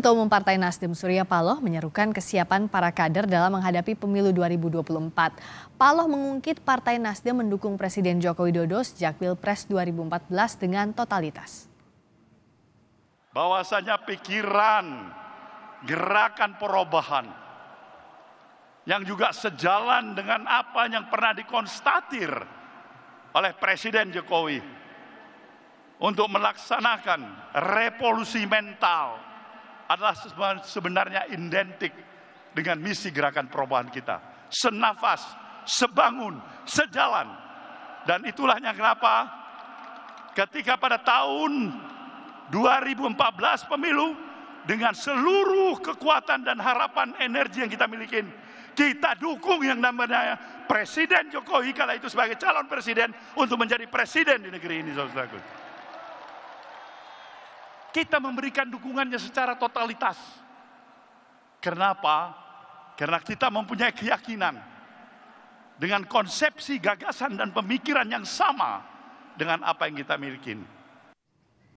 Ketua Umum Partai Nasdem Surya Paloh menyerukan kesiapan para kader dalam menghadapi pemilu 2024. Paloh mengungkit Partai Nasdem mendukung Presiden Joko Widodo sejak Pilpres 2014 dengan totalitas. Bahwasanya pikiran, gerakan perubahan yang juga sejalan dengan apa yang pernah dikonstatir oleh Presiden Jokowi untuk melaksanakan revolusi mental adalah sebenarnya identik dengan misi gerakan perubahan kita. Senafas, sebangun, sejalan. Dan itulah yang kenapa ketika pada tahun 2014 pemilu dengan seluruh kekuatan dan harapan energi yang kita miliki, kita dukung yang namanya Presiden Jokowi kala itu sebagai calon presiden untuk menjadi presiden di negeri ini, saudaraku. Kita memberikan dukungannya secara totalitas. Kenapa? Karena kita mempunyai keyakinan dengan konsepsi, gagasan, dan pemikiran yang sama dengan apa yang kita miliki.